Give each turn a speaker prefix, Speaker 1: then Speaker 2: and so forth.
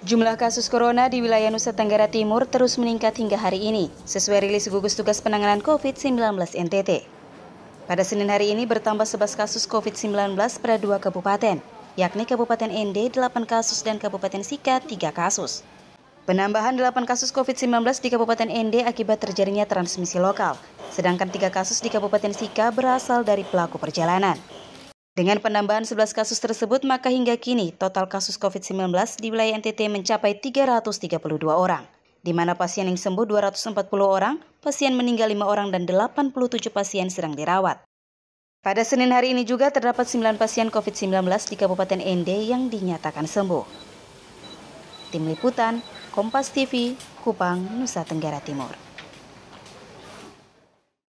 Speaker 1: Jumlah kasus corona di wilayah Nusa Tenggara Timur terus meningkat hingga hari ini, sesuai rilis gugus tugas penanganan COVID-19 NTT. Pada Senin hari ini bertambah 11 kasus COVID-19 pada dua kabupaten, yakni Kabupaten ND 8 kasus dan Kabupaten Sika 3 kasus. Penambahan 8 kasus COVID-19 di Kabupaten ND akibat terjadinya transmisi lokal, sedangkan 3 kasus di Kabupaten Sika berasal dari pelaku perjalanan. Dengan penambahan 11 kasus tersebut, maka hingga kini total kasus COVID-19 di wilayah NTT mencapai 332 orang, di mana pasien yang sembuh 240 orang, pasien meninggal 5 orang dan 87 pasien sedang dirawat. Pada Senin hari ini juga terdapat 9 pasien COVID-19 di Kabupaten Ende yang dinyatakan sembuh. Tim Liputan, Kompas TV, Kupang, Nusa Tenggara Timur.